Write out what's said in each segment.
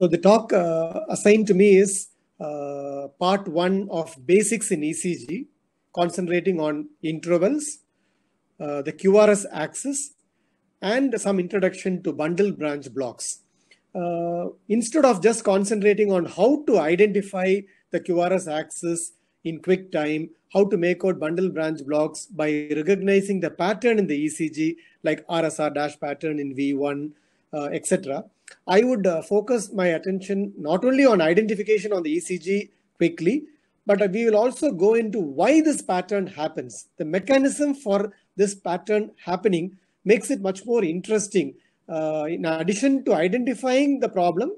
So the talk uh, assigned to me is uh, part one of basics in ECG, concentrating on intervals, uh, the QRS axis, and some introduction to bundle branch blocks. Uh, instead of just concentrating on how to identify the QRS axis in quick time, how to make out bundle branch blocks by recognizing the pattern in the ECG, like RSR dash pattern in V1, uh, etc I would uh, focus my attention not only on identification on the ECG quickly, but we will also go into why this pattern happens. The mechanism for this pattern happening makes it much more interesting. Uh, in addition to identifying the problem,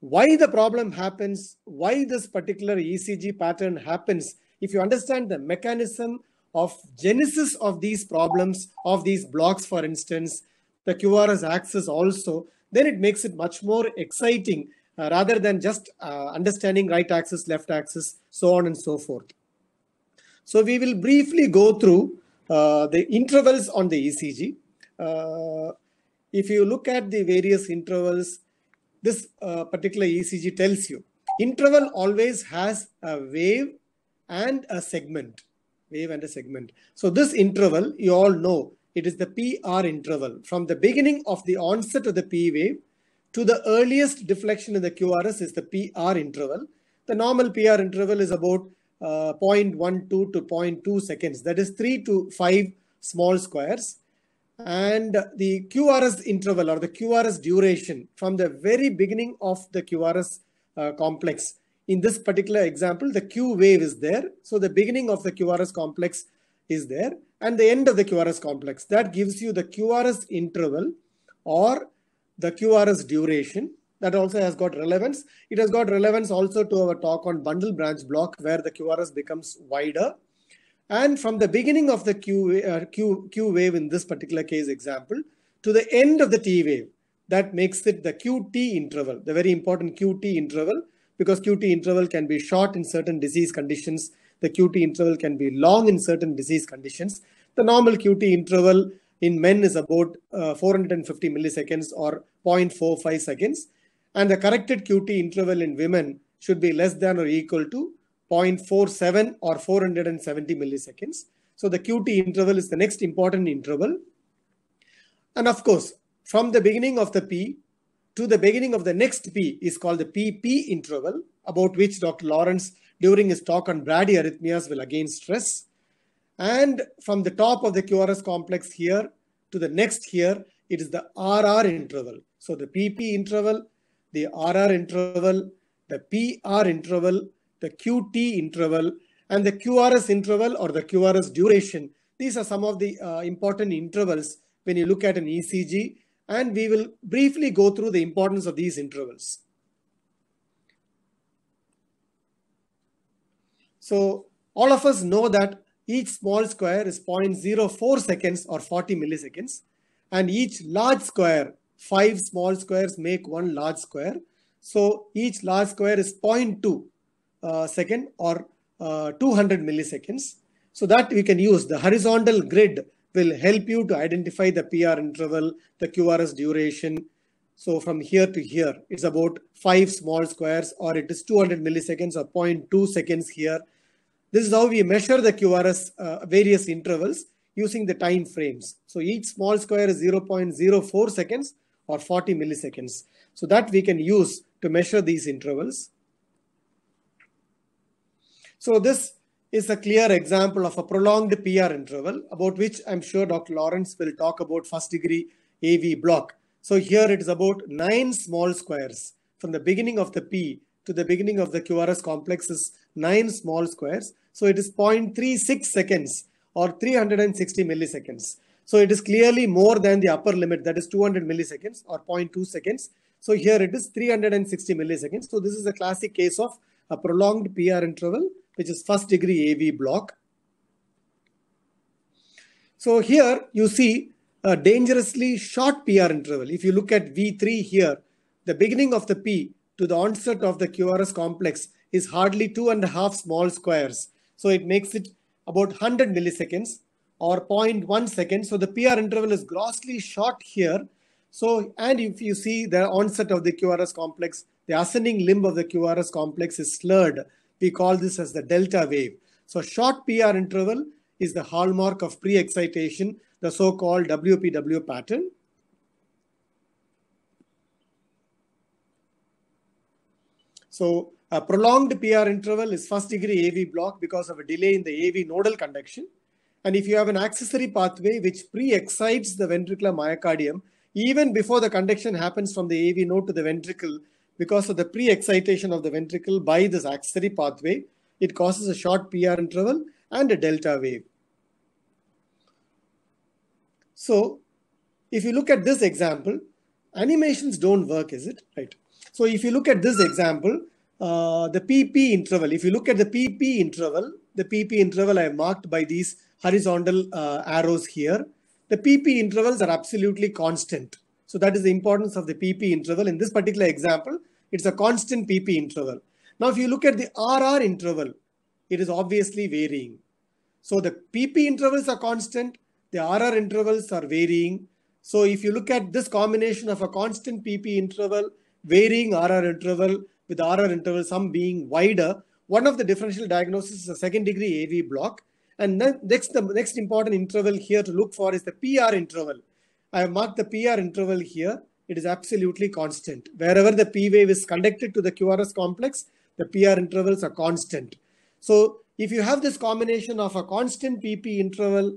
why the problem happens, why this particular ECG pattern happens, if you understand the mechanism of genesis of these problems, of these blocks, for instance, the QRS axis also, then it makes it much more exciting uh, rather than just uh, understanding right axis, left axis, so on and so forth. So we will briefly go through uh, the intervals on the ECG. Uh, if you look at the various intervals, this uh, particular ECG tells you. Interval always has a wave and a segment. Wave and a segment. So this interval, you all know, it is the PR interval from the beginning of the onset of the P wave to the earliest deflection in the QRS is the PR interval. The normal PR interval is about uh, 0.12 to 0.2 seconds. That is 3 to 5 small squares. And the QRS interval or the QRS duration from the very beginning of the QRS uh, complex. In this particular example, the Q wave is there. So the beginning of the QRS complex is there and the end of the QRS complex. That gives you the QRS interval or the QRS duration. That also has got relevance. It has got relevance also to our talk on bundle branch block where the QRS becomes wider. And from the beginning of the Q, uh, Q, Q wave in this particular case example to the end of the T wave, that makes it the QT interval, the very important QT interval because QT interval can be short in certain disease conditions the QT interval can be long in certain disease conditions. The normal QT interval in men is about uh, 450 milliseconds or 0.45 seconds. And the corrected QT interval in women should be less than or equal to 0.47 or 470 milliseconds. So the QT interval is the next important interval. And of course, from the beginning of the P to the beginning of the next P is called the PP interval, about which Dr. Lawrence during his talk on bradyarrhythmias will again stress. And from the top of the QRS complex here to the next here, it is the RR interval. So the PP interval, the RR interval, the PR interval, the QT interval, and the QRS interval or the QRS duration. These are some of the uh, important intervals when you look at an ECG and we will briefly go through the importance of these intervals. So all of us know that each small square is 0.04 seconds or 40 milliseconds and each large square, five small squares make one large square. So each large square is 0.2 uh, second or uh, 200 milliseconds. So that we can use the horizontal grid will help you to identify the PR interval, the QRS duration. So from here to here, it's about five small squares or it is 200 milliseconds or 0.2 seconds here this is how we measure the QRS uh, various intervals using the time frames. So each small square is 0.04 seconds or 40 milliseconds. So that we can use to measure these intervals. So this is a clear example of a prolonged PR interval about which I'm sure Dr. Lawrence will talk about first degree AV block. So here it is about nine small squares from the beginning of the P to the beginning of the QRS complexes 9 small squares. So it is 0.36 seconds or 360 milliseconds. So it is clearly more than the upper limit that is 200 milliseconds or 0.2 seconds. So here it is 360 milliseconds. So this is a classic case of a prolonged PR interval, which is first degree AV block. So here you see a dangerously short PR interval. If you look at V3 here, the beginning of the P to the onset of the QRS complex is hardly two and a half small squares. So it makes it about 100 milliseconds or seconds. So the PR interval is grossly short here. So, and if you see the onset of the QRS complex, the ascending limb of the QRS complex is slurred. We call this as the delta wave. So short PR interval is the hallmark of pre-excitation, the so-called WPW pattern. So a prolonged PR interval is first degree AV block because of a delay in the AV nodal conduction. And if you have an accessory pathway which pre-excites the ventricular myocardium, even before the conduction happens from the AV node to the ventricle, because of the pre-excitation of the ventricle by this accessory pathway, it causes a short PR interval and a delta wave. So if you look at this example, animations don't work, is it? Right. So if you look at this example, uh, the PP interval. If you look at the PP interval, the PP interval I have marked by these horizontal uh, arrows here. The PP intervals are absolutely constant. So that is the importance of the PP interval. In this particular example, it's a constant PP interval. Now, if you look at the RR interval, it is obviously varying. So the PP intervals are constant, the RR intervals are varying. So if you look at this combination of a constant PP interval, varying RR interval, with RR interval, some being wider. One of the differential diagnosis is a second degree AV block. And next, the next important interval here to look for is the PR interval. I have marked the PR interval here. It is absolutely constant. Wherever the P wave is conducted to the QRS complex, the PR intervals are constant. So if you have this combination of a constant PP interval,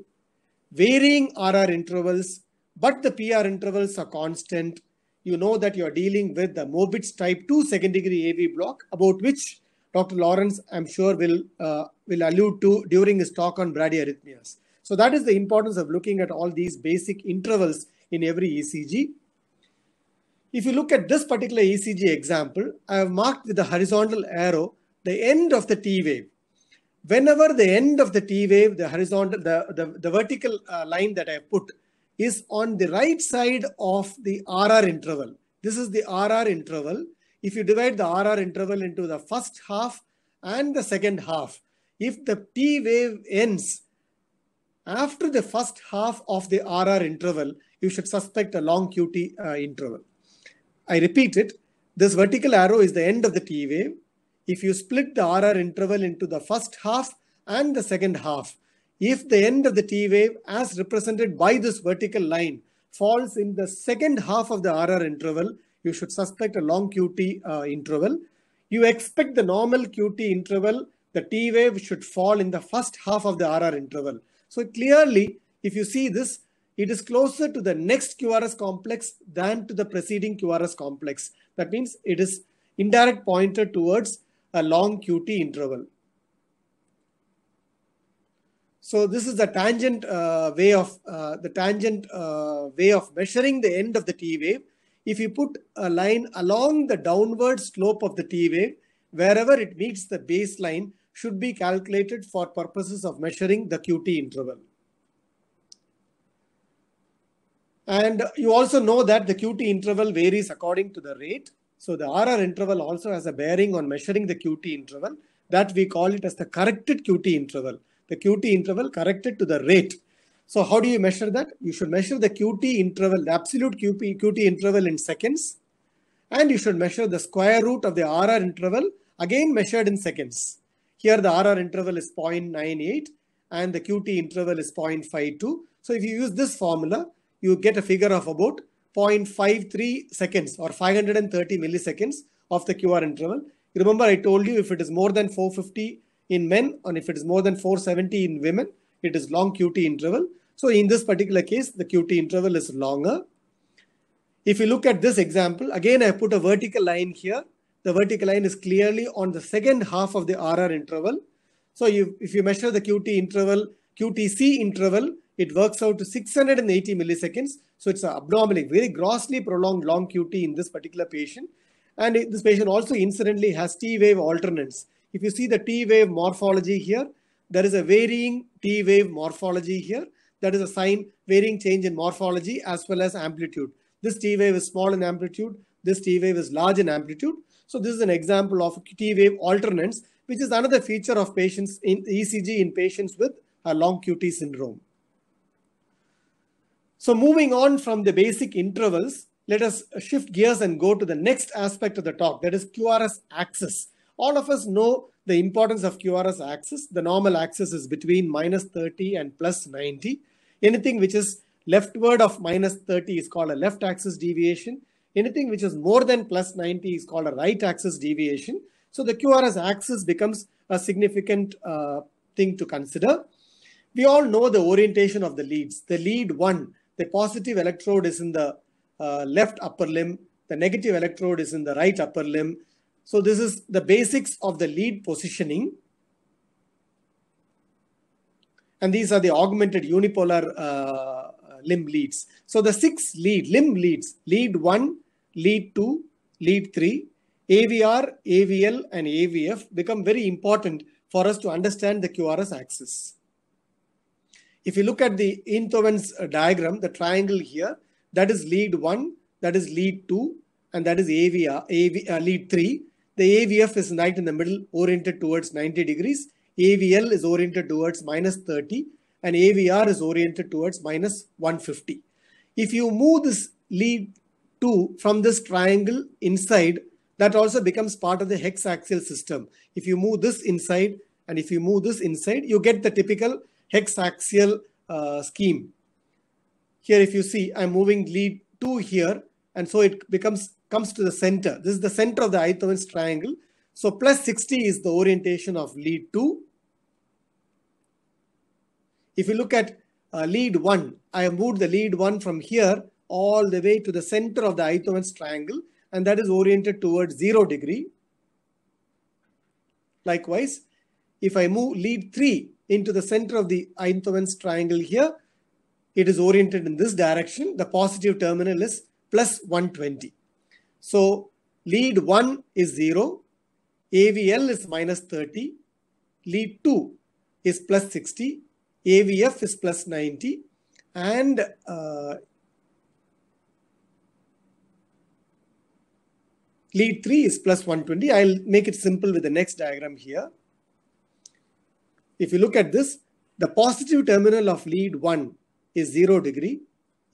varying RR intervals, but the PR intervals are constant, you know that you're dealing with the Mobitz type 2 second degree AV block, about which Dr. Lawrence, I'm sure, will, uh, will allude to during his talk on bradyarrhythmias. So that is the importance of looking at all these basic intervals in every ECG. If you look at this particular ECG example, I have marked with the horizontal arrow the end of the T wave. Whenever the end of the T wave, the horizontal, the, the, the vertical uh, line that I put is on the right side of the RR interval. This is the RR interval. If you divide the RR interval into the first half and the second half, if the T wave ends after the first half of the RR interval, you should suspect a long QT uh, interval. I repeat it. This vertical arrow is the end of the T wave. If you split the RR interval into the first half and the second half, if the end of the T wave as represented by this vertical line falls in the second half of the RR interval, you should suspect a long QT uh, interval. You expect the normal QT interval, the T wave should fall in the first half of the RR interval. So clearly, if you see this, it is closer to the next QRS complex than to the preceding QRS complex. That means it is indirect pointer towards a long QT interval. So this is the tangent uh, way of uh, the tangent uh, way of measuring the end of the T wave. If you put a line along the downward slope of the T wave, wherever it meets the baseline should be calculated for purposes of measuring the QT interval. And you also know that the QT interval varies according to the rate. So the RR interval also has a bearing on measuring the QT interval that we call it as the corrected QT interval the QT interval corrected to the rate. So how do you measure that? You should measure the QT interval, the absolute QP, QT interval in seconds. And you should measure the square root of the RR interval, again measured in seconds. Here the RR interval is 0.98 and the QT interval is 0.52. So if you use this formula, you get a figure of about 0.53 seconds or 530 milliseconds of the QR interval. Remember I told you if it is more than 450 in men, and if it is more than 470 in women, it is long QT interval. So in this particular case, the QT interval is longer. If you look at this example, again, I put a vertical line here. The vertical line is clearly on the second half of the RR interval. So you, if you measure the QT interval, QTC interval, it works out to 680 milliseconds. So it's an abnormally, very grossly prolonged long QT in this particular patient. And this patient also incidentally has T wave alternates if you see the T wave morphology here, there is a varying T wave morphology here. That is a sign varying change in morphology as well as amplitude. This T wave is small in amplitude. This T wave is large in amplitude. So this is an example of T wave alternance, which is another feature of patients in ECG in patients with a long QT syndrome. So moving on from the basic intervals, let us shift gears and go to the next aspect of the talk, that is QRS axis. All of us know the importance of QRS axis. The normal axis is between minus 30 and plus 90. Anything which is leftward of minus 30 is called a left axis deviation. Anything which is more than plus 90 is called a right axis deviation. So the QRS axis becomes a significant uh, thing to consider. We all know the orientation of the leads. The lead 1, the positive electrode is in the uh, left upper limb. The negative electrode is in the right upper limb so this is the basics of the lead positioning. And these are the augmented unipolar uh, limb leads. So the six lead limb leads, lead one, lead two, lead three, AVR, AVL and AVF become very important for us to understand the QRS axis. If you look at the Intovens uh, diagram, the triangle here, that is lead 1, that is lead 2, and that is AVR, AV, uh, lead 3. The AVF is right in the middle, oriented towards 90 degrees. AVL is oriented towards minus 30 and AVR is oriented towards minus 150. If you move this lead to from this triangle inside, that also becomes part of the hexaxial system. If you move this inside and if you move this inside, you get the typical hexaxial uh, scheme. Here, if you see, I'm moving lead 2 here and so it becomes comes to the center. This is the center of the Ithovan's triangle. So plus 60 is the orientation of lead 2. If you look at uh, lead 1, I have moved the lead 1 from here all the way to the center of the Ithovan's triangle and that is oriented towards 0 degree. Likewise, if I move lead 3 into the center of the Einthoven's triangle here, it is oriented in this direction. The positive terminal is plus 120. So lead 1 is 0, AVL is minus 30, lead 2 is plus 60, AVF is plus 90 and uh, lead 3 is plus 120. I'll make it simple with the next diagram here. If you look at this, the positive terminal of lead 1 is 0 degree,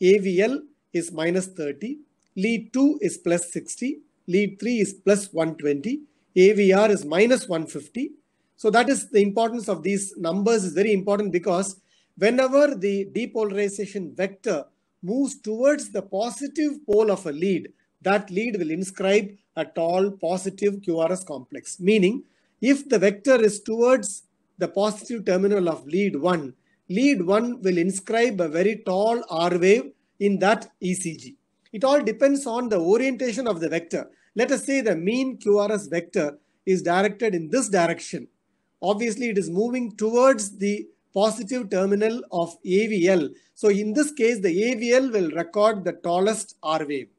AVL is minus 30, lead 2 is plus 60, lead 3 is plus 120, AVR is minus 150. So that is the importance of these numbers is very important because whenever the depolarization vector moves towards the positive pole of a lead, that lead will inscribe a tall positive QRS complex. Meaning, if the vector is towards the positive terminal of lead 1, lead 1 will inscribe a very tall R wave in that ECG. It all depends on the orientation of the vector. Let us say the mean QRS vector is directed in this direction. Obviously, it is moving towards the positive terminal of AVL. So in this case, the AVL will record the tallest R wave.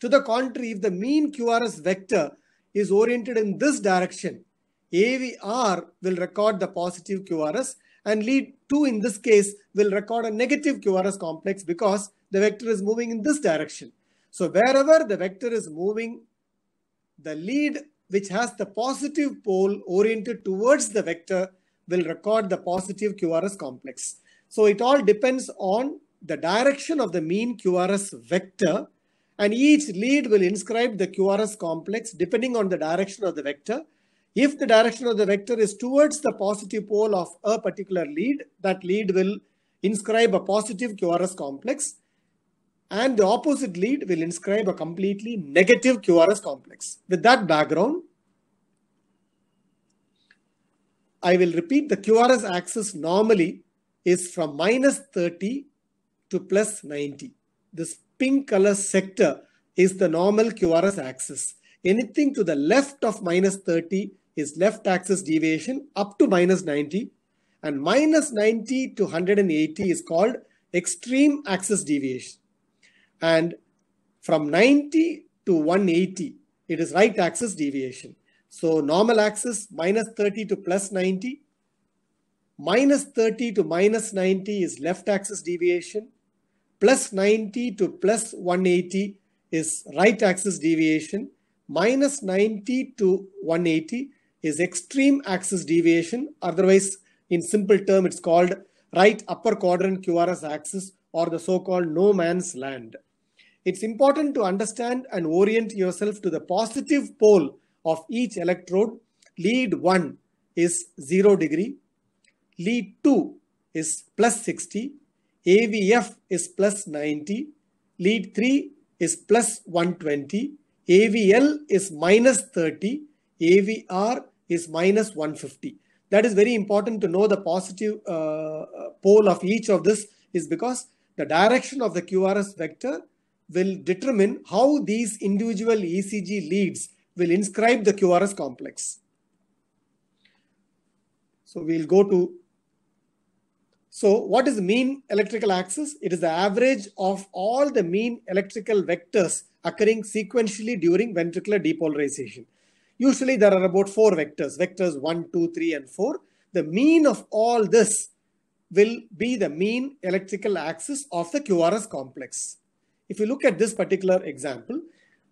To the contrary, if the mean QRS vector is oriented in this direction, AVR will record the positive QRS and lead 2 in this case will record a negative QRS complex because the vector is moving in this direction. So wherever the vector is moving, the lead which has the positive pole oriented towards the vector will record the positive QRS complex. So it all depends on the direction of the mean QRS vector and each lead will inscribe the QRS complex depending on the direction of the vector. If the direction of the vector is towards the positive pole of a particular lead, that lead will inscribe a positive QRS complex and the opposite lead will inscribe a completely negative QRS complex. With that background, I will repeat the QRS axis normally is from minus 30 to plus 90. This pink color sector is the normal QRS axis. Anything to the left of minus 30 is left axis deviation up to minus 90 and minus 90 to 180 is called extreme axis deviation and from 90 to 180, it is right axis deviation. So normal axis minus 30 to plus 90, minus 30 to minus 90 is left axis deviation, plus 90 to plus 180 is right axis deviation, minus 90 to 180 is extreme axis deviation. Otherwise, in simple term, it's called right upper quadrant QRS axis or the so-called no man's land it's important to understand and orient yourself to the positive pole of each electrode. Lead 1 is 0 degree, lead 2 is plus 60, AVF is plus 90, lead 3 is plus 120, AVL is minus 30, AVR is minus 150. That is very important to know the positive uh, uh, pole of each of this is because the direction of the QRS vector will determine how these individual ECG leads will inscribe the QRS complex. So we'll go to, so what is the mean electrical axis? It is the average of all the mean electrical vectors occurring sequentially during ventricular depolarization. Usually there are about four vectors, vectors one, two, three, and four. The mean of all this will be the mean electrical axis of the QRS complex. If you look at this particular example,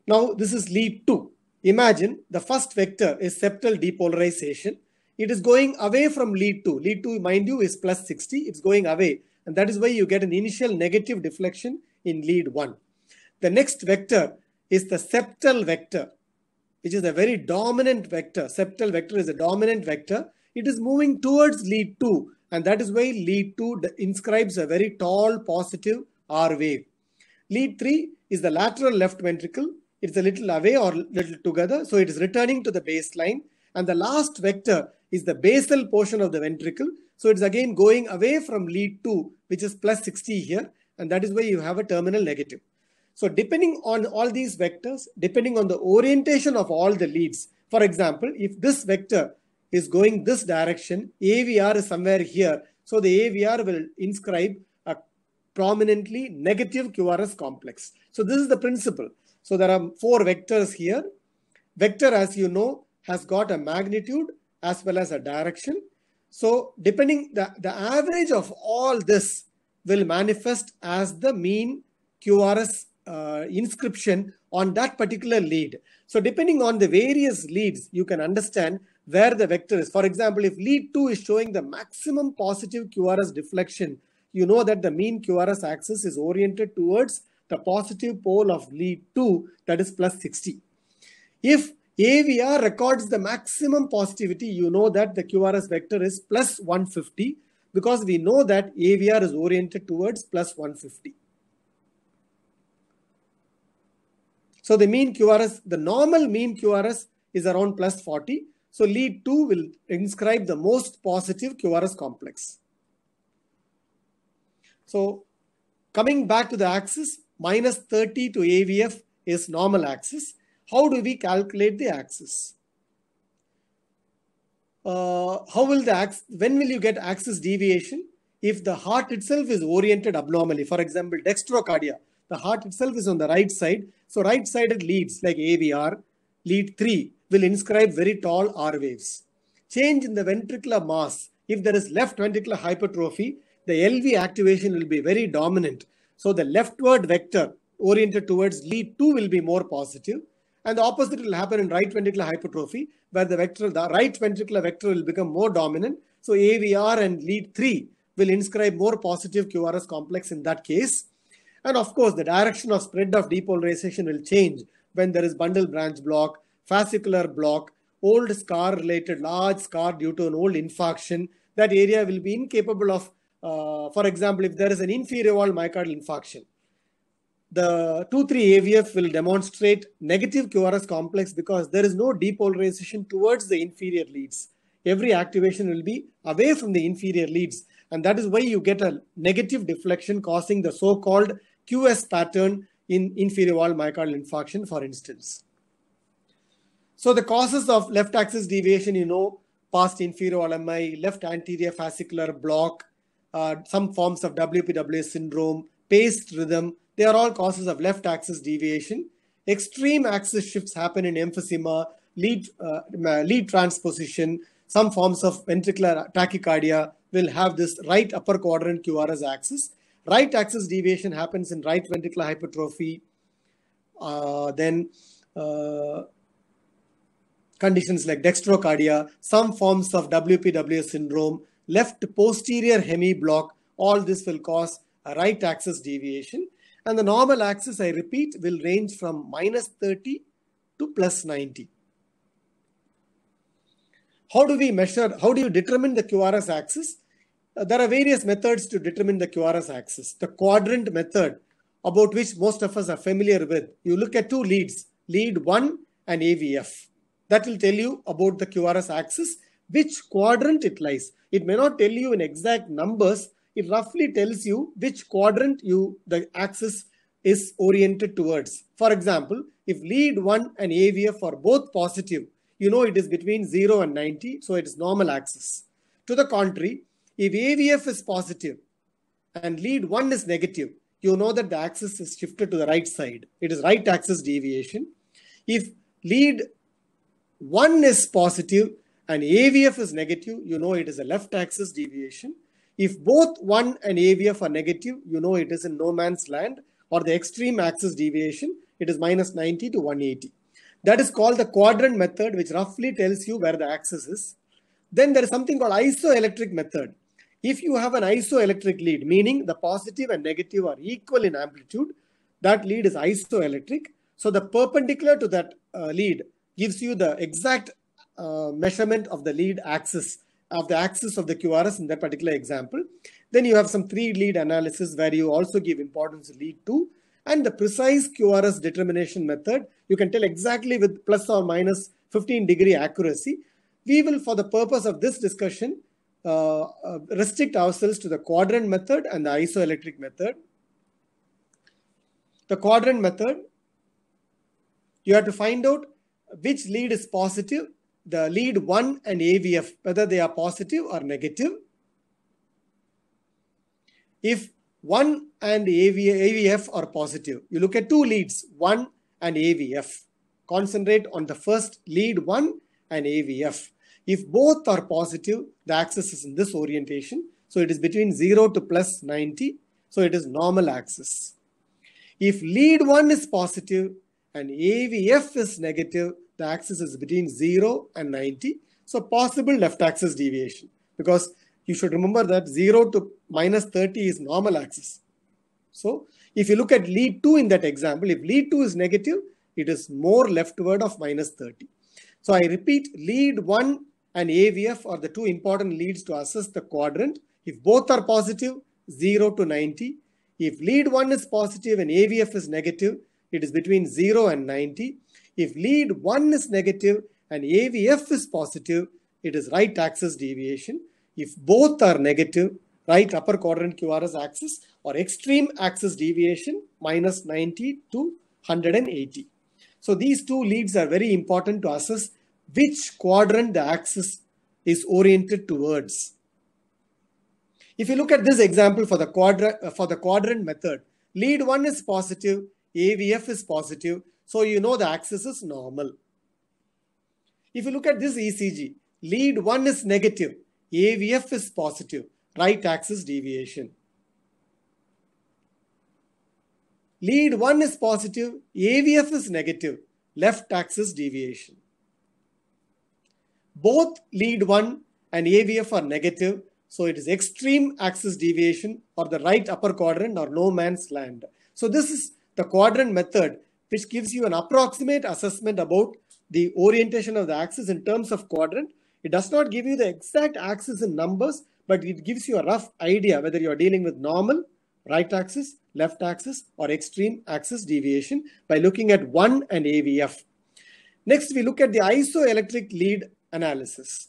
now this is lead 2. Imagine the first vector is septal depolarization. It is going away from lead 2. Lead 2, mind you, is plus 60. It's going away. And that is why you get an initial negative deflection in lead 1. The next vector is the septal vector, which is a very dominant vector. Septal vector is a dominant vector. It is moving towards lead 2 and that is why lead 2 inscribes a very tall positive R wave. Lead 3 is the lateral left ventricle. It's a little away or little together. So it is returning to the baseline. And the last vector is the basal portion of the ventricle. So it's again going away from lead 2, which is plus 60 here. And that is why you have a terminal negative. So depending on all these vectors, depending on the orientation of all the leads, for example, if this vector is going this direction, AVR is somewhere here. So the AVR will inscribe prominently negative QRS complex. So this is the principle. So there are four vectors here. Vector, as you know, has got a magnitude as well as a direction. So depending the, the average of all this will manifest as the mean QRS uh, inscription on that particular lead. So depending on the various leads, you can understand where the vector is. For example, if lead 2 is showing the maximum positive QRS deflection you know that the mean QRS axis is oriented towards the positive pole of lead 2, that is plus 60. If AVR records the maximum positivity, you know that the QRS vector is plus 150 because we know that AVR is oriented towards plus 150. So the mean QRS, the normal mean QRS is around plus 40. So lead 2 will inscribe the most positive QRS complex. So coming back to the axis, minus 30 to AVF is normal axis. How do we calculate the axis? Uh, how will the axis, when will you get axis deviation? If the heart itself is oriented abnormally, for example, dextrocardia, the heart itself is on the right side. So right-sided leads like AVR, lead 3 will inscribe very tall R waves. Change in the ventricular mass. If there is left ventricular hypertrophy, the LV activation will be very dominant. So the leftward vector oriented towards lead 2 will be more positive. And the opposite will happen in right ventricular hypertrophy, where the vector, the right ventricular vector will become more dominant. So AVR and lead 3 will inscribe more positive QRS complex in that case. And of course, the direction of spread of depolarization will change when there is bundle branch block, fascicular block, old scar related, large scar due to an old infarction. That area will be incapable of uh, for example, if there is an inferior wall myocardial infarction, the two-three avf will demonstrate negative QRS complex because there is no depolarization towards the inferior leads. Every activation will be away from the inferior leads. And that is why you get a negative deflection causing the so-called QS pattern in inferior wall myocardial infarction, for instance. So the causes of left axis deviation, you know, past inferior wall MI, left anterior fascicular block, uh, some forms of WPWA syndrome, paced rhythm. They are all causes of left axis deviation. Extreme axis shifts happen in emphysema, lead, uh, uh lead transposition. Some forms of ventricular tachycardia will have this right upper quadrant QRS axis. Right axis deviation happens in right ventricular hypertrophy. Uh, then uh, conditions like dextrocardia, some forms of WPWA syndrome, left posterior hemi block. All this will cause a right axis deviation. And the normal axis, I repeat, will range from minus 30 to plus 90. How do we measure, how do you determine the QRS axis? Uh, there are various methods to determine the QRS axis. The quadrant method, about which most of us are familiar with, you look at two leads, lead 1 and AVF. That will tell you about the QRS axis which quadrant it lies. It may not tell you in exact numbers, it roughly tells you which quadrant you the axis is oriented towards. For example, if lead 1 and AVF are both positive, you know it is between 0 and 90, so it is normal axis. To the contrary, if AVF is positive and lead 1 is negative, you know that the axis is shifted to the right side. It is right axis deviation. If lead 1 is positive and AVF is negative, you know it is a left axis deviation. If both 1 and AVF are negative, you know it is in no man's land or the extreme axis deviation, it is minus 90 to 180. That is called the quadrant method, which roughly tells you where the axis is. Then there is something called isoelectric method. If you have an isoelectric lead, meaning the positive and negative are equal in amplitude, that lead is isoelectric. So the perpendicular to that uh, lead gives you the exact uh, measurement of the lead axis of the axis of the QRS in that particular example. Then you have some three lead analysis where you also give importance to lead two and the precise QRS determination method. You can tell exactly with plus or minus 15 degree accuracy. We will, for the purpose of this discussion, uh, uh, restrict ourselves to the quadrant method and the isoelectric method. The quadrant method, you have to find out which lead is positive the lead 1 and AVF, whether they are positive or negative. If 1 and AVF are positive, you look at two leads, 1 and AVF. Concentrate on the first lead 1 and AVF. If both are positive, the axis is in this orientation. So it is between 0 to plus 90. So it is normal axis. If lead 1 is positive and AVF is negative, the axis is between 0 and 90. So possible left axis deviation because you should remember that 0 to minus 30 is normal axis. So if you look at lead 2 in that example, if lead 2 is negative, it is more leftward of minus 30. So I repeat, lead 1 and AVF are the two important leads to assess the quadrant. If both are positive, 0 to 90. If lead 1 is positive and AVF is negative, it is between 0 and 90. If lead 1 is negative and AVF is positive, it is right axis deviation. If both are negative, right upper quadrant QRS axis or extreme axis deviation minus 90 to 180. So these two leads are very important to assess which quadrant the axis is oriented towards. If you look at this example for the, quadra for the quadrant method, lead 1 is positive, AVF is positive, so you know the axis is normal. If you look at this ECG, lead 1 is negative, AVF is positive, right axis deviation. Lead 1 is positive, AVF is negative, left axis deviation. Both lead 1 and AVF are negative, so it is extreme axis deviation or the right upper quadrant or no man's land. So this is the quadrant method which gives you an approximate assessment about the orientation of the axis in terms of quadrant. It does not give you the exact axis in numbers, but it gives you a rough idea whether you're dealing with normal, right axis, left axis, or extreme axis deviation by looking at 1 and AVF. Next, we look at the isoelectric lead analysis.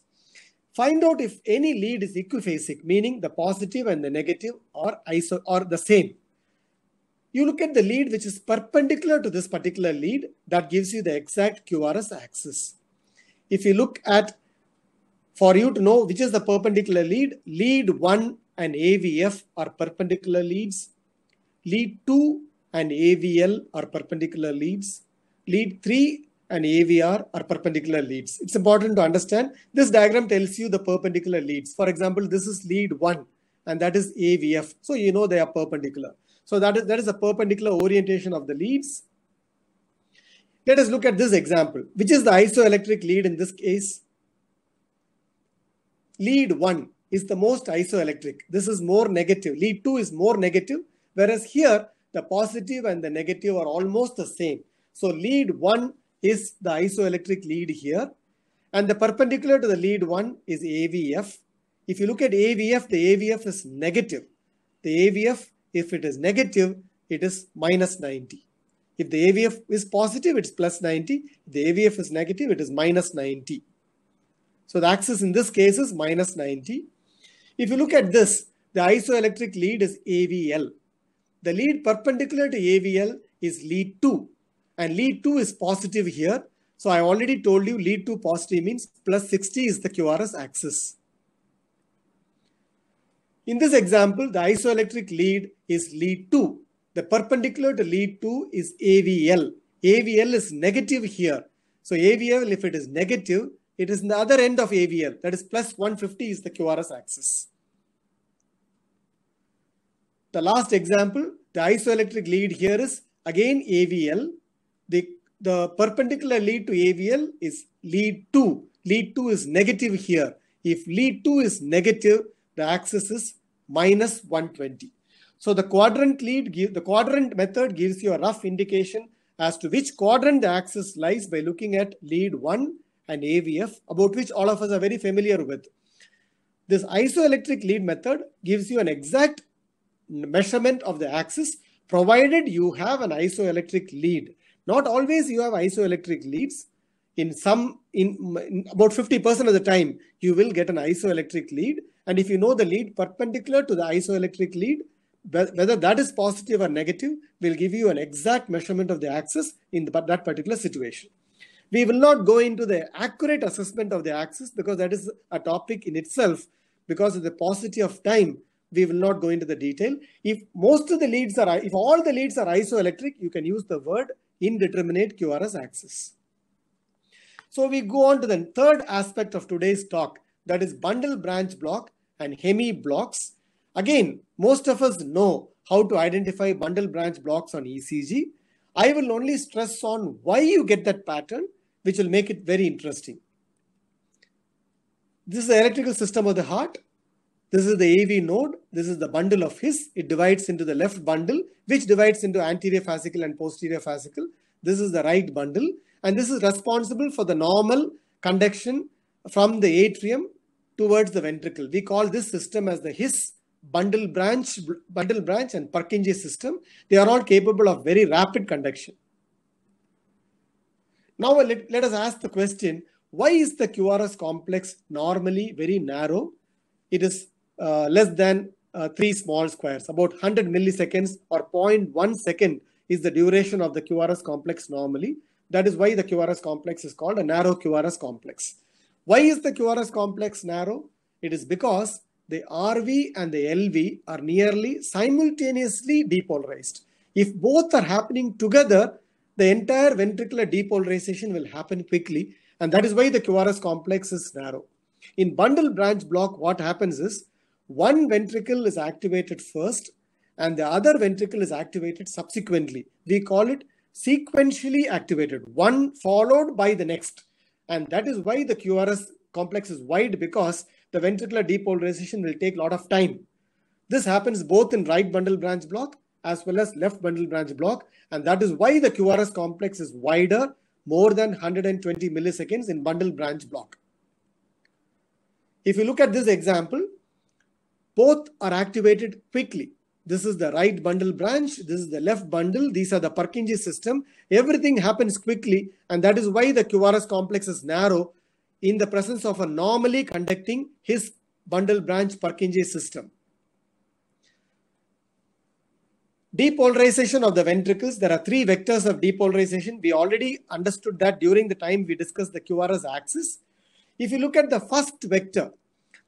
Find out if any lead is equiphasic, meaning the positive and the negative are iso or the same you look at the lead which is perpendicular to this particular lead that gives you the exact QRS axis. If you look at, for you to know which is the perpendicular lead, lead 1 and AVF are perpendicular leads, lead 2 and AVL are perpendicular leads, lead 3 and AVR are perpendicular leads. It's important to understand. This diagram tells you the perpendicular leads. For example, this is lead 1 and that is AVF. So you know they are perpendicular. So that is, that is the perpendicular orientation of the leads. Let us look at this example, which is the isoelectric lead in this case. Lead 1 is the most isoelectric. This is more negative. Lead 2 is more negative, whereas here the positive and the negative are almost the same. So lead 1 is the isoelectric lead here and the perpendicular to the lead 1 is AVF. If you look at AVF, the AVF is negative. The AVF if it is negative, it is minus 90. If the AVF is positive, it's plus 90. If the AVF is negative, it is minus 90. So the axis in this case is minus 90. If you look at this, the isoelectric lead is AVL. The lead perpendicular to AVL is lead 2 and lead 2 is positive here. So I already told you lead 2 positive means plus 60 is the QRS axis. In this example, the isoelectric lead is lead 2. The perpendicular to lead 2 is AVL. AVL is negative here. So AVL, if it is negative, it is in the other end of AVL. That is plus 150 is the QRS axis. The last example, the isoelectric lead here is again AVL. The, the perpendicular lead to AVL is lead 2. Lead 2 is negative here. If lead 2 is negative, the axis is minus 120. So the quadrant lead, give, the quadrant method gives you a rough indication as to which quadrant the axis lies by looking at lead 1 and AVF, about which all of us are very familiar with. This isoelectric lead method gives you an exact measurement of the axis, provided you have an isoelectric lead. Not always you have isoelectric leads. In some, in, in about 50% of the time, you will get an isoelectric lead and if you know the lead perpendicular to the isoelectric lead, whether that is positive or negative will give you an exact measurement of the axis in the, that particular situation. We will not go into the accurate assessment of the axis because that is a topic in itself. Because of the paucity of time, we will not go into the detail. If most of the leads are, if all the leads are isoelectric, you can use the word indeterminate QRS axis. So we go on to the third aspect of today's talk, that is bundle branch block and hemi blocks. Again, most of us know how to identify bundle branch blocks on ECG. I will only stress on why you get that pattern, which will make it very interesting. This is the electrical system of the heart. This is the AV node. This is the bundle of His. It divides into the left bundle, which divides into anterior fascicle and posterior fascicle. This is the right bundle. And this is responsible for the normal conduction from the atrium towards the ventricle. We call this system as the His bundle branch, bundle branch and Purkinje system. They are all capable of very rapid conduction. Now let, let us ask the question, why is the QRS complex normally very narrow? It is uh, less than uh, three small squares, about 100 milliseconds or 0.1 second is the duration of the QRS complex normally. That is why the QRS complex is called a narrow QRS complex. Why is the QRS complex narrow? It is because the RV and the LV are nearly simultaneously depolarized. If both are happening together, the entire ventricular depolarization will happen quickly. And that is why the QRS complex is narrow. In bundle branch block, what happens is one ventricle is activated first and the other ventricle is activated subsequently. We call it sequentially activated, one followed by the next. And that is why the QRS complex is wide because the ventricular depolarization will take a lot of time. This happens both in right bundle branch block as well as left bundle branch block. And that is why the QRS complex is wider, more than 120 milliseconds in bundle branch block. If you look at this example, both are activated quickly this is the right bundle branch, this is the left bundle, these are the Purkinje system. Everything happens quickly, and that is why the QRS complex is narrow in the presence of a normally conducting his bundle branch Purkinje system. Depolarization of the ventricles. There are three vectors of depolarization. We already understood that during the time we discussed the QRS axis. If you look at the first vector,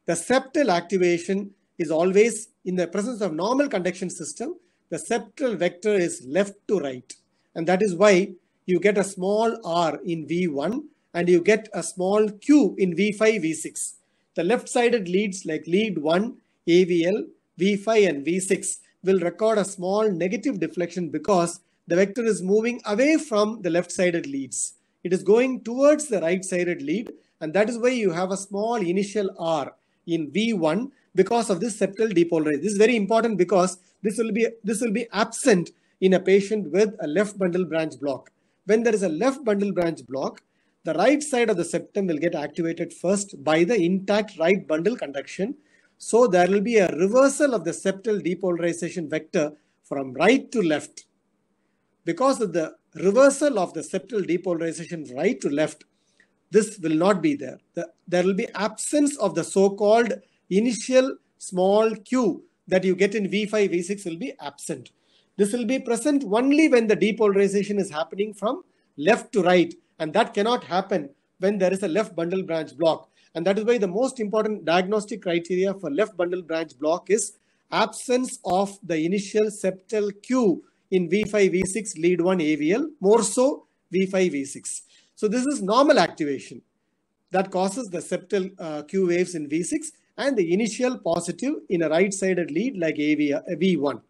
the septal activation is always in the presence of normal conduction system, the septal vector is left to right. And that is why you get a small r in V1 and you get a small q in V5, V6. The left-sided leads like lead 1, AVL, V5 and V6 will record a small negative deflection because the vector is moving away from the left-sided leads. It is going towards the right-sided lead and that is why you have a small initial r in V1 because of this septal depolarization. This is very important because this will be, this will be absent in a patient with a left bundle branch block. When there is a left bundle branch block, the right side of the septum will get activated first by the intact right bundle conduction. So there will be a reversal of the septal depolarization vector from right to left. Because of the reversal of the septal depolarization right to left, this will not be there. The, there will be absence of the so-called initial small q that you get in V5, V6 will be absent. This will be present only when the depolarization is happening from left to right. And that cannot happen when there is a left bundle branch block. And that is why the most important diagnostic criteria for left bundle branch block is absence of the initial septal Q in V5, V6, lead 1 AVL, more so V5, V6. So this is normal activation that causes the septal uh, Q waves in V6 and the initial positive in a right-sided lead like AV, V1.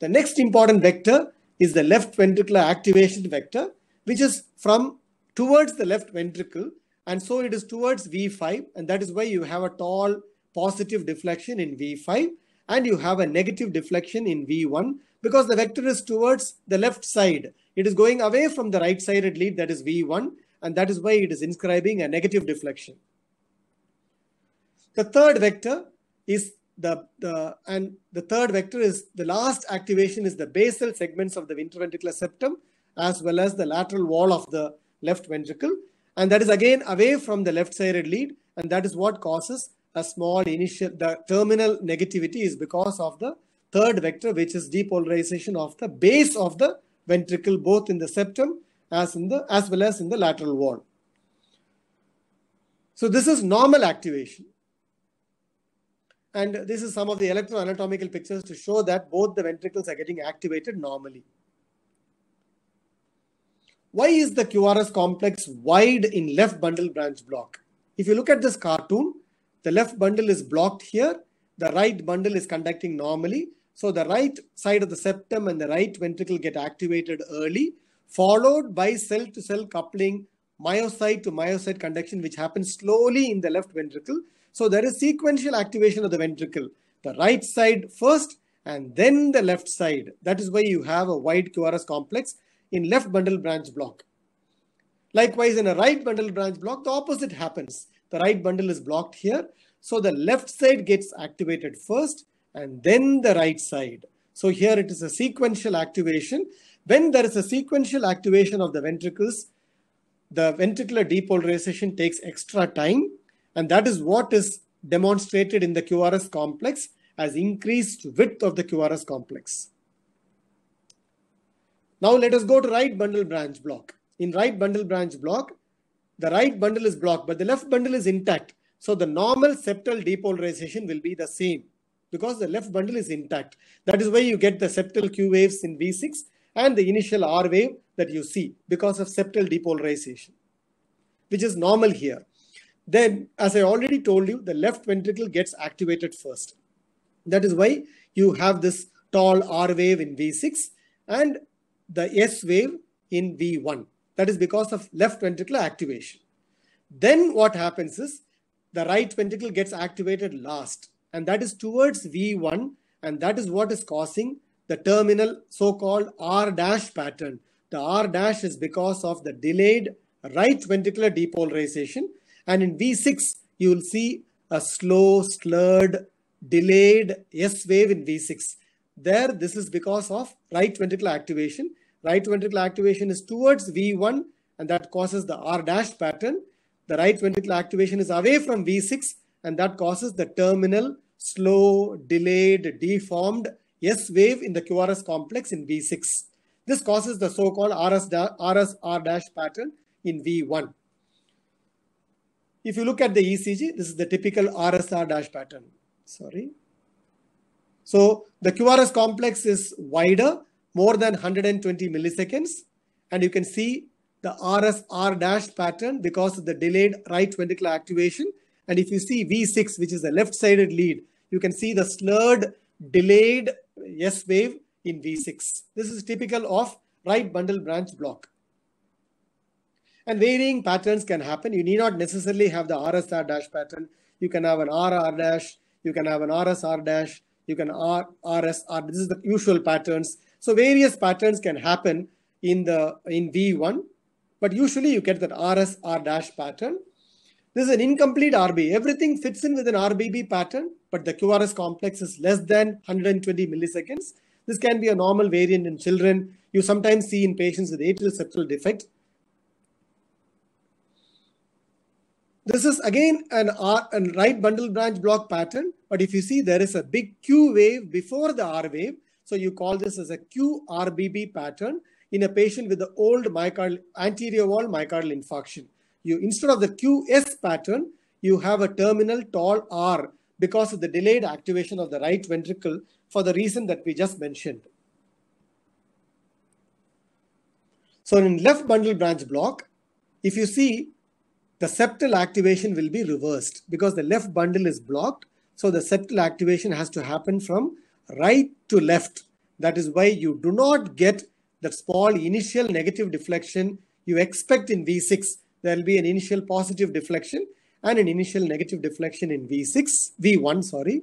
The next important vector is the left ventricular activation vector, which is from towards the left ventricle. And so it is towards V5. And that is why you have a tall positive deflection in V5 and you have a negative deflection in V1 because the vector is towards the left side. It is going away from the right-sided lead that is V1 and that is why it is inscribing a negative deflection. The third vector is the, the and the third vector is the last activation is the basal segments of the interventricular septum as well as the lateral wall of the left ventricle. And that is again away from the left-sided lead. And that is what causes a small initial, the terminal negativity is because of the third vector, which is depolarization of the base of the ventricle, both in the septum as in the, as well as in the lateral wall. So this is normal activation. And this is some of the electroanatomical pictures to show that both the ventricles are getting activated normally. Why is the QRS complex wide in left bundle branch block? If you look at this cartoon, the left bundle is blocked here. The right bundle is conducting normally. So the right side of the septum and the right ventricle get activated early, followed by cell to cell coupling, myocyte to myocyte conduction, which happens slowly in the left ventricle. So there is sequential activation of the ventricle. The right side first and then the left side. That is why you have a wide QRS complex in left bundle branch block. Likewise, in a right bundle branch block, the opposite happens. The right bundle is blocked here. So the left side gets activated first and then the right side. So here it is a sequential activation. When there is a sequential activation of the ventricles, the ventricular depolarization takes extra time and that is what is demonstrated in the QRS complex as increased width of the QRS complex. Now let us go to right bundle branch block. In right bundle branch block, the right bundle is blocked, but the left bundle is intact. So the normal septal depolarization will be the same because the left bundle is intact. That is why you get the septal Q waves in V6 and the initial R wave that you see because of septal depolarization, which is normal here then as I already told you, the left ventricle gets activated first. That is why you have this tall R wave in V6 and the S wave in V1. That is because of left ventricular activation. Then what happens is the right ventricle gets activated last and that is towards V1 and that is what is causing the terminal so-called R dash pattern. The R dash is because of the delayed right ventricular depolarization and in V6, you will see a slow, slurred, delayed S wave in V6. There, this is because of right ventricular activation. Right ventricular activation is towards V1 and that causes the R dash pattern. The right ventricular activation is away from V6 and that causes the terminal, slow, delayed, deformed S wave in the QRS complex in V6. This causes the so-called RS, RS R dash pattern in V1 if you look at the ECG, this is the typical RSR dash pattern. Sorry. So the QRS complex is wider, more than 120 milliseconds. And you can see the RSR dash pattern because of the delayed right ventricular activation. And if you see V6, which is the left-sided lead, you can see the slurred, delayed S wave in V6. This is typical of right bundle branch block. And varying patterns can happen. You need not necessarily have the RSR dash pattern. You can have an RR dash, you can have an RSR dash, you can R, RSR. This is the usual patterns. So various patterns can happen in the in V1, but usually you get that RSR dash pattern. This is an incomplete RB. Everything fits in with an RBB pattern, but the QRS complex is less than 120 milliseconds. This can be a normal variant in children. You sometimes see in patients with atrial septal defect This is again an R uh, and right bundle branch block pattern, but if you see there is a big Q wave before the R wave, so you call this as a QRBB pattern in a patient with the old myocardial anterior wall myocardial infarction. You instead of the QS pattern, you have a terminal tall R because of the delayed activation of the right ventricle for the reason that we just mentioned. So in left bundle branch block, if you see the septal activation will be reversed because the left bundle is blocked. So the septal activation has to happen from right to left. That is why you do not get that small initial negative deflection you expect in V6. There will be an initial positive deflection and an initial negative deflection in V6, V1, sorry.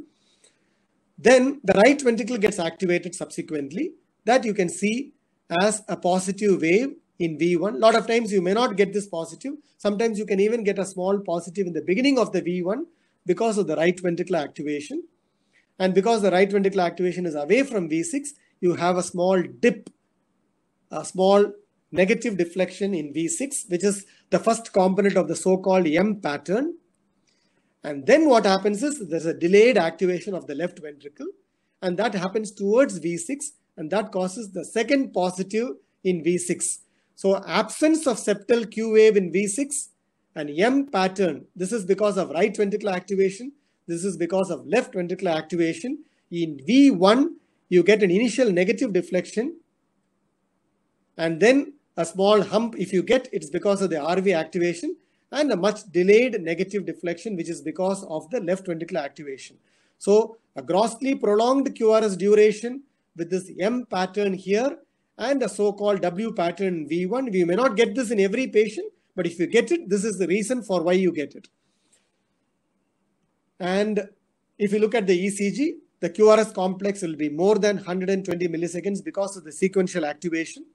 Then the right ventricle gets activated subsequently. That you can see as a positive wave in V1. A lot of times you may not get this positive. Sometimes you can even get a small positive in the beginning of the V1 because of the right ventricular activation. And because the right ventricular activation is away from V6, you have a small dip, a small negative deflection in V6, which is the first component of the so-called M pattern. And then what happens is there's a delayed activation of the left ventricle and that happens towards V6 and that causes the second positive in V6 so absence of septal Q wave in V6 and M pattern, this is because of right ventricular activation. This is because of left ventricular activation. In V1, you get an initial negative deflection and then a small hump if you get it's because of the RV activation and a much delayed negative deflection which is because of the left ventricular activation. So a grossly prolonged QRS duration with this M pattern here and the so-called W pattern V1. We may not get this in every patient, but if you get it, this is the reason for why you get it. And if you look at the ECG, the QRS complex will be more than 120 milliseconds because of the sequential activation.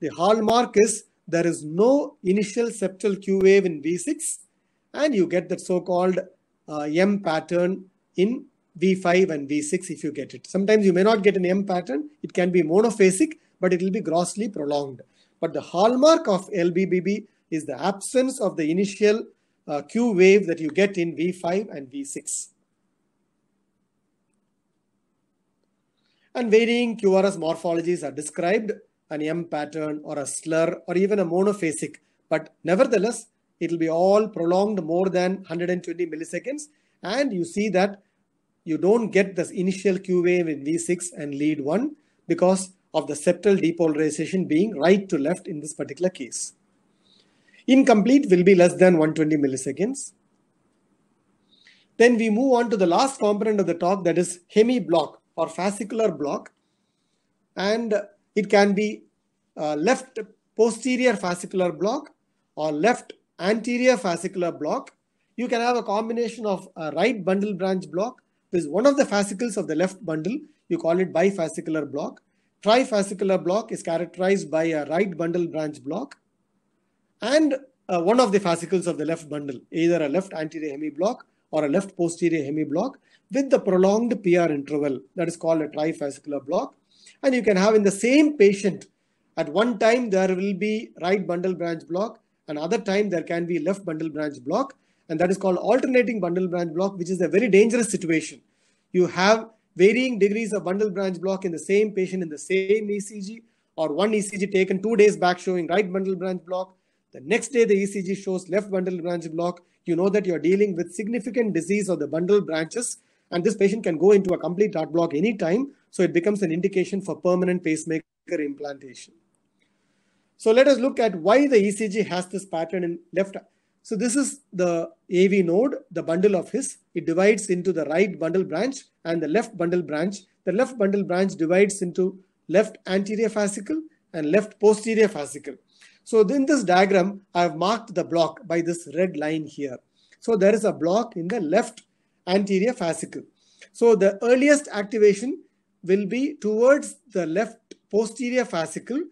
The hallmark is there is no initial septal Q wave in V6 and you get that so-called uh, M pattern in V5 and V6 if you get it. Sometimes you may not get an M pattern. It can be monophasic but it will be grossly prolonged. But the hallmark of LBBB is the absence of the initial uh, Q wave that you get in V5 and V6. And varying QRS morphologies are described, an M pattern or a slur or even a monophasic. But nevertheless, it will be all prolonged more than 120 milliseconds. And you see that you don't get this initial Q wave in V6 and lead 1 because of the septal depolarization being right to left in this particular case. Incomplete will be less than 120 milliseconds. Then we move on to the last component of the talk that is hemi-block or fascicular block. And it can be uh, left posterior fascicular block or left anterior fascicular block. You can have a combination of a right bundle branch block, with is one of the fascicles of the left bundle. You call it bifascicular block trifascicular block is characterized by a right bundle branch block and uh, one of the fascicles of the left bundle, either a left anterior hemi block or a left posterior hemi block with the prolonged PR interval that is called a trifascicular block. And you can have in the same patient, at one time there will be right bundle branch block, another time there can be left bundle branch block, and that is called alternating bundle branch block, which is a very dangerous situation. You have varying degrees of bundle branch block in the same patient in the same ECG, or one ECG taken two days back showing right bundle branch block. The next day, the ECG shows left bundle branch block. You know that you're dealing with significant disease of the bundle branches, and this patient can go into a complete heart block anytime. So it becomes an indication for permanent pacemaker implantation. So let us look at why the ECG has this pattern in left so this is the AV node, the bundle of his. It divides into the right bundle branch and the left bundle branch. The left bundle branch divides into left anterior fascicle and left posterior fascicle. So in this diagram, I have marked the block by this red line here. So there is a block in the left anterior fascicle. So the earliest activation will be towards the left posterior fascicle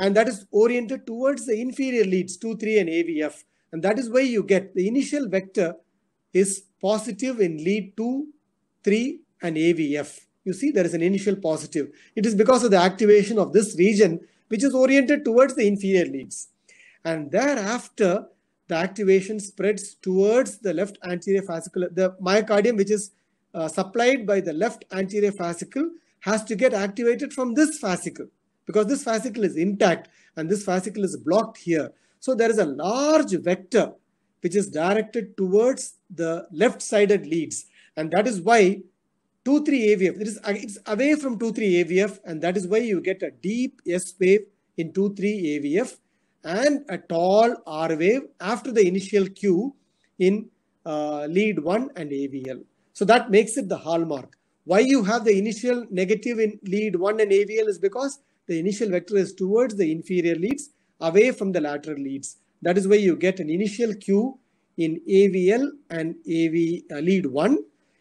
and that is oriented towards the inferior leads 2, 3 and AVF. And that is why you get the initial vector is positive in lead 2, 3, and AVF. You see, there is an initial positive. It is because of the activation of this region, which is oriented towards the inferior leads. And thereafter, the activation spreads towards the left anterior fascicle. The myocardium, which is uh, supplied by the left anterior fascicle, has to get activated from this fascicle because this fascicle is intact and this fascicle is blocked here. So there is a large vector which is directed towards the left-sided leads. And that is why 2-3 AVF, it is, uh, it's away from 2-3 AVF and that is why you get a deep S wave in 2-3 AVF and a tall R wave after the initial Q in uh, lead 1 and AVL. So that makes it the hallmark. Why you have the initial negative in lead 1 and AVL is because the initial vector is towards the inferior leads away from the lateral leads. That is where you get an initial Q in AVL and AV uh, lead 1.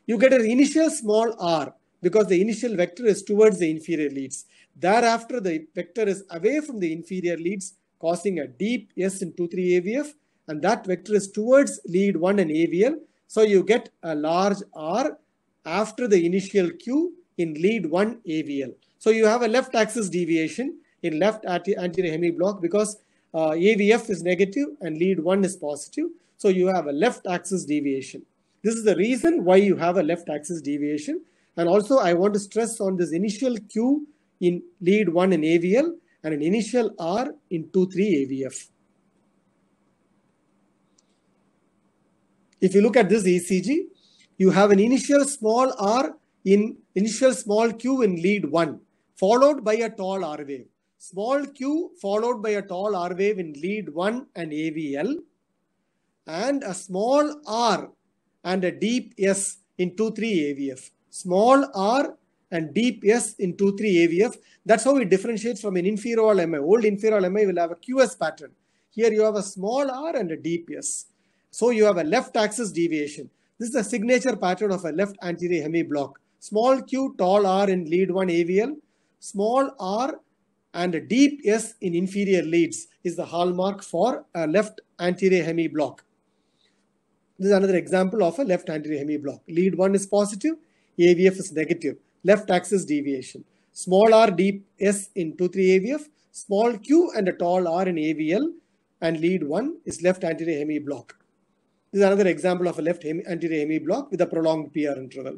You get an initial small r because the initial vector is towards the inferior leads. Thereafter, the vector is away from the inferior leads, causing a deep S in 2-3 AVF, and that vector is towards lead 1 and AVL. So you get a large R after the initial Q in lead 1 AVL. So you have a left axis deviation in left anti-Nehemi block because uh, AVF is negative and lead 1 is positive. So you have a left axis deviation. This is the reason why you have a left axis deviation. And also I want to stress on this initial Q in lead 1 in AVL and an initial R in 2-3 AVF. If you look at this ECG, you have an initial small r in initial small q in lead 1, followed by a tall R wave small q followed by a tall R wave in lead 1 and AVL and a small r and a deep S in three AVF. Small r and deep S in three AVF. That's how it differentiates from an inferol MI. Old inferior MI will have a QS pattern. Here you have a small r and a deep S. So you have a left axis deviation. This is the signature pattern of a left anterior hemi block. Small q, tall r in lead 1 AVL. Small r and a deep S in inferior leads is the hallmark for a left anterior hemi block. This is another example of a left anterior hemi block. Lead 1 is positive, AVF is negative, left axis deviation. Small r deep S in 2-3 AVF, small q and a tall r in AVL and lead 1 is left anterior hemi block. This is another example of a left hemi anterior hemi block with a prolonged PR interval.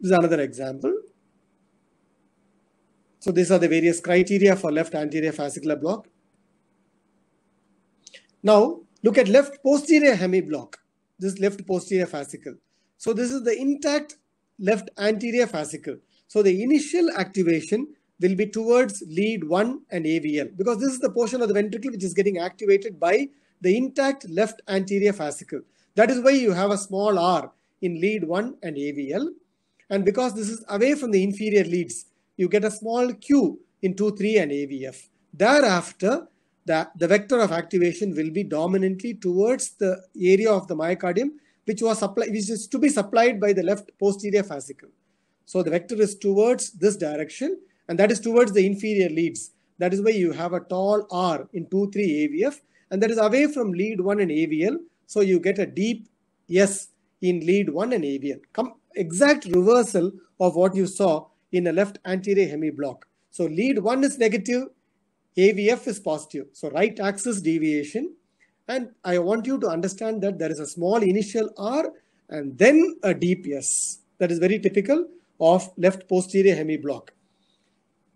This is another example. So these are the various criteria for left anterior fascicular block. Now look at left posterior hemi block, this left posterior fascicle. So this is the intact left anterior fascicle. So the initial activation will be towards lead 1 and AVL because this is the portion of the ventricle which is getting activated by the intact left anterior fascicle. That is why you have a small r in lead 1 and AVL. And because this is away from the inferior leads, you get a small q in 2, 3 and AVF. Thereafter, the, the vector of activation will be dominantly towards the area of the myocardium which was supplied, which is to be supplied by the left posterior fascicle. So the vector is towards this direction and that is towards the inferior leads. That is why you have a tall R in 2, 3 AVF and that is away from lead 1 and AVL. So you get a deep S in lead 1 and AVL. Come, exact reversal of what you saw in a left anterior hemi block. So lead 1 is negative, AVF is positive. So right axis deviation. And I want you to understand that there is a small initial R and then a deep S. That is very typical of left posterior hemi block.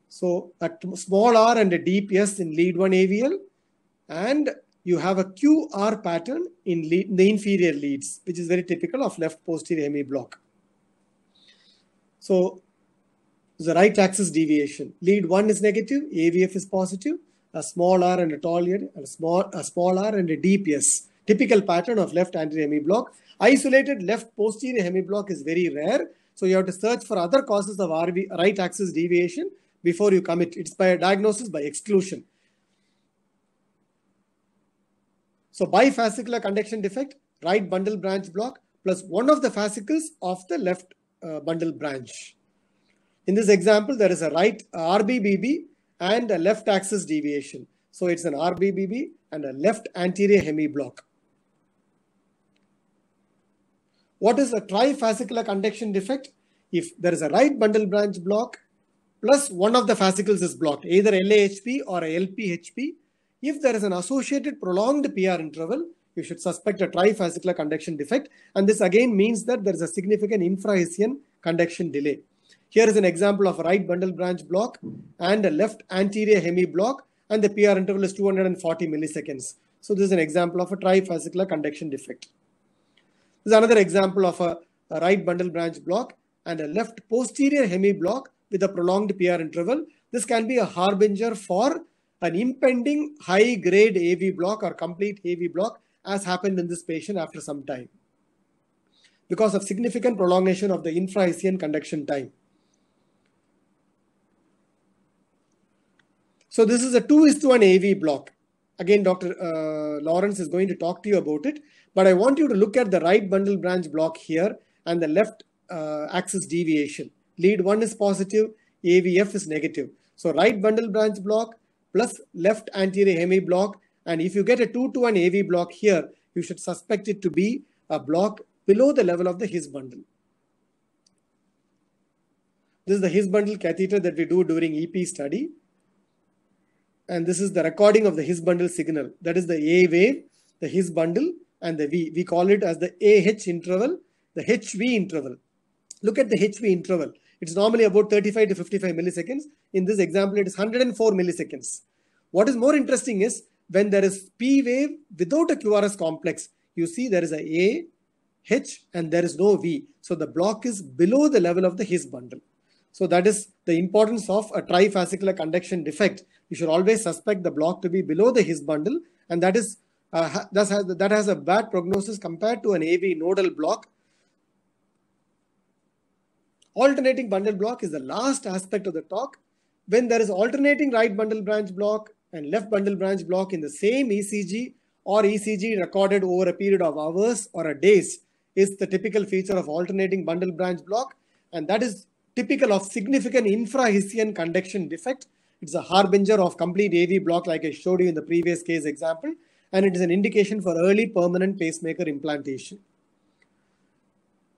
So a small r and a deep S in lead 1 AVL and you have a QR pattern in, lead, in the inferior leads which is very typical of left posterior hemi block. So is the right axis deviation. Lead 1 is negative, AVF is positive, a small r and a tall a small, a small r and a deep S. Typical pattern of left anterior hemi block. Isolated left posterior hemi block is very rare. So you have to search for other causes of RV, right axis deviation before you commit. It's by diagnosis by exclusion. So bifascicular conduction defect, right bundle branch block plus one of the fascicles of the left uh, bundle branch. In this example, there is a right RBBB and a left axis deviation. So it's an RBBB and a left anterior hemi block. What is a trifascicular conduction defect? If there is a right bundle branch block, plus one of the fascicles is blocked, either LAHP or LPHP. If there is an associated prolonged PR interval, you should suspect a trifascicular conduction defect. And this again means that there is a significant infrahessian conduction delay. Here is an example of a right bundle branch block and a left anterior hemi block and the PR interval is 240 milliseconds. So this is an example of a trifascicular conduction defect. This is another example of a, a right bundle branch block and a left posterior hemi block with a prolonged PR interval. This can be a harbinger for an impending high-grade AV block or complete AV block as happened in this patient after some time because of significant prolongation of the infrahisian conduction time. So this is a 2 is to an AV block. Again, Dr. Uh, Lawrence is going to talk to you about it, but I want you to look at the right bundle branch block here and the left uh, axis deviation. Lead 1 is positive, AVF is negative. So right bundle branch block plus left anterior hemi block. And if you get a 2 to an AV block here, you should suspect it to be a block below the level of the his bundle. This is the his bundle catheter that we do during EP study and this is the recording of the His bundle signal. That is the A wave, the His bundle, and the V. We call it as the AH interval, the HV interval. Look at the HV interval. It's normally about 35 to 55 milliseconds. In this example, it is 104 milliseconds. What is more interesting is when there is P wave without a QRS complex, you see there is a A, H, and there is no V. So the block is below the level of the His bundle. So that is the importance of a trifascicular conduction defect. You should always suspect the block to be below the His bundle, and that is uh, that has that has a bad prognosis compared to an AV nodal block. Alternating bundle block is the last aspect of the talk. When there is alternating right bundle branch block and left bundle branch block in the same ECG or ECG recorded over a period of hours or a days is the typical feature of alternating bundle branch block and that is typical of significant infrahyssian conduction defect. It's a harbinger of complete AV block like I showed you in the previous case example, and it is an indication for early permanent pacemaker implantation.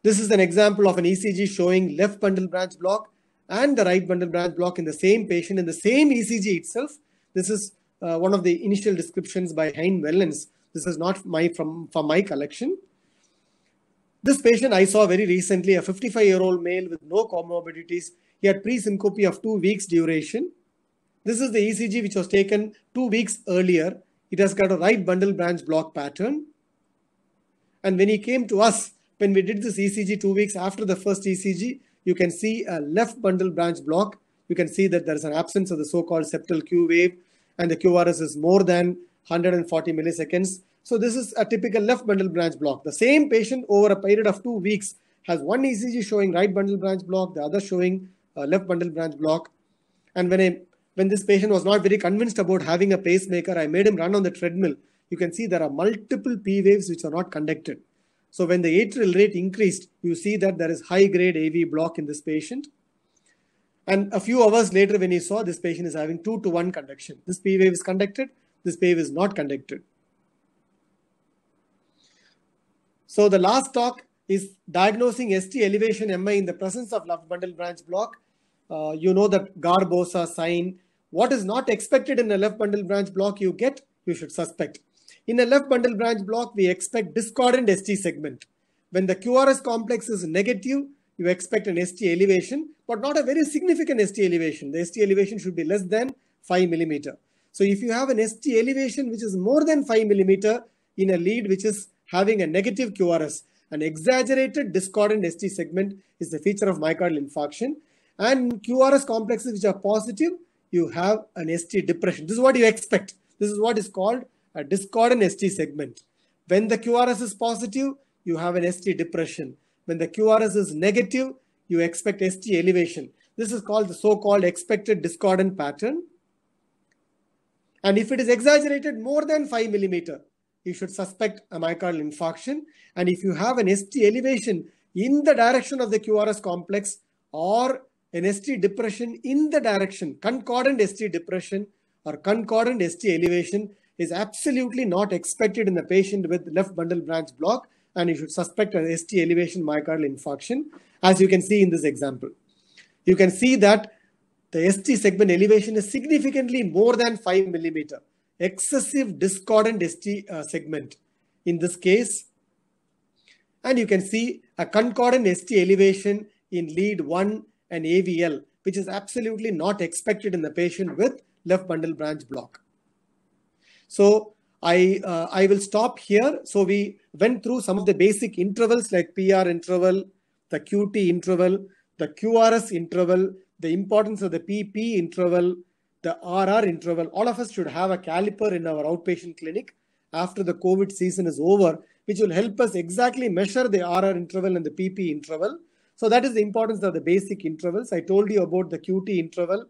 This is an example of an ECG showing left bundle branch block and the right bundle branch block in the same patient in the same ECG itself. This is uh, one of the initial descriptions by Hein Wellens. This is not my from, from my collection. This patient I saw very recently, a 55-year-old male with no comorbidities. He had pre-syncope of two weeks duration. This is the ECG which was taken two weeks earlier. It has got a right bundle branch block pattern. And when he came to us, when we did this ECG two weeks after the first ECG, you can see a left bundle branch block. You can see that there is an absence of the so-called septal Q wave and the QRS is more than 140 milliseconds. So this is a typical left bundle branch block. The same patient over a period of two weeks has one ECG showing right bundle branch block, the other showing uh, left bundle branch block. And when I when this patient was not very convinced about having a pacemaker, I made him run on the treadmill. You can see there are multiple P waves which are not conducted. So when the atrial rate increased, you see that there is high grade AV block in this patient. And a few hours later, when he saw this patient is having two to one conduction, this P wave is conducted, this P wave is not conducted. So the last talk is diagnosing ST elevation MI in the presence of left bundle branch block. Uh, you know the Garbosa sign. What is not expected in a left bundle branch block you get, you should suspect. In a left bundle branch block, we expect discordant ST segment. When the QRS complex is negative, you expect an ST elevation, but not a very significant ST elevation. The ST elevation should be less than 5 millimeter. So if you have an ST elevation which is more than 5 millimeter in a lead which is having a negative QRS. An exaggerated discordant ST segment is the feature of myocardial infarction. And QRS complexes which are positive, you have an ST depression. This is what you expect. This is what is called a discordant ST segment. When the QRS is positive, you have an ST depression. When the QRS is negative, you expect ST elevation. This is called the so-called expected discordant pattern. And if it is exaggerated more than 5 millimeter, you should suspect a myocardial infarction. And if you have an ST elevation in the direction of the QRS complex or an ST depression in the direction, concordant ST depression or concordant ST elevation is absolutely not expected in the patient with left bundle branch block and you should suspect an ST elevation myocardial infarction as you can see in this example. You can see that the ST segment elevation is significantly more than 5 millimeter excessive discordant ST uh, segment in this case. And you can see a concordant ST elevation in lead 1 and AVL, which is absolutely not expected in the patient with left bundle branch block. So I, uh, I will stop here. So we went through some of the basic intervals like PR interval, the QT interval, the QRS interval, the importance of the PP interval, the RR interval. All of us should have a caliper in our outpatient clinic after the COVID season is over, which will help us exactly measure the RR interval and the PP interval. So that is the importance of the basic intervals. I told you about the QT interval.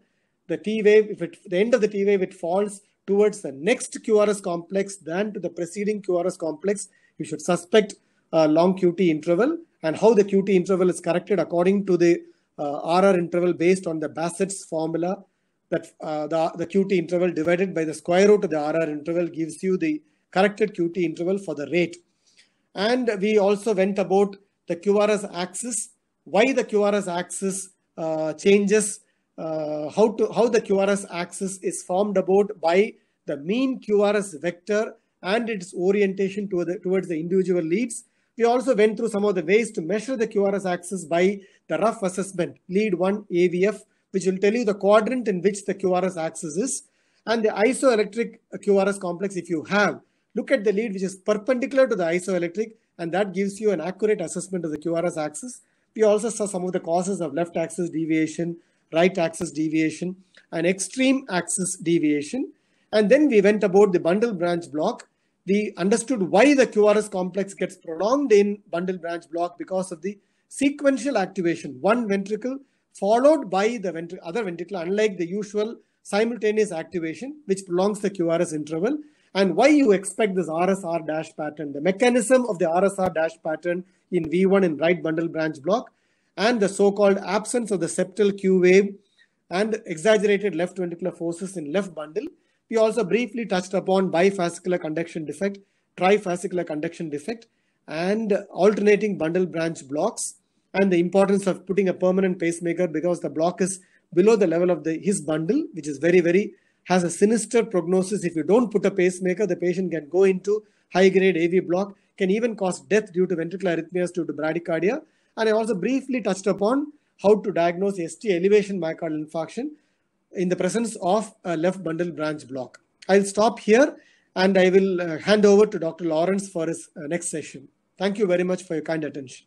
The T wave, if it, the end of the T wave, it falls towards the next QRS complex than to the preceding QRS complex. You should suspect a long QT interval and how the QT interval is corrected according to the uh, RR interval based on the Bassett's formula that uh, the, the QT interval divided by the square root of the RR interval gives you the corrected QT interval for the rate. And we also went about the QRS axis, why the QRS axis uh, changes, uh, how, to, how the QRS axis is formed about by the mean QRS vector and its orientation to the, towards the individual leads. We also went through some of the ways to measure the QRS axis by the rough assessment, lead 1 AVF, which will tell you the quadrant in which the QRS axis is and the isoelectric QRS complex if you have. Look at the lead which is perpendicular to the isoelectric and that gives you an accurate assessment of the QRS axis. We also saw some of the causes of left axis deviation, right axis deviation and extreme axis deviation. And then we went about the bundle branch block. We understood why the QRS complex gets prolonged in bundle branch block because of the sequential activation. One ventricle followed by the other ventricle, unlike the usual simultaneous activation, which prolongs the QRS interval. And why you expect this RSR dash pattern, the mechanism of the RSR dash pattern in V1 in right bundle branch block, and the so-called absence of the septal Q wave and exaggerated left ventricular forces in left bundle. We also briefly touched upon bifascicular conduction defect, trifascicular conduction defect, and alternating bundle branch blocks and the importance of putting a permanent pacemaker because the block is below the level of the, his bundle, which is very, very, has a sinister prognosis. If you don't put a pacemaker, the patient can go into high grade AV block, can even cause death due to ventricular arrhythmias due to bradycardia. And I also briefly touched upon how to diagnose ST elevation myocardial infarction in the presence of a left bundle branch block. I'll stop here and I will uh, hand over to Dr. Lawrence for his uh, next session. Thank you very much for your kind attention.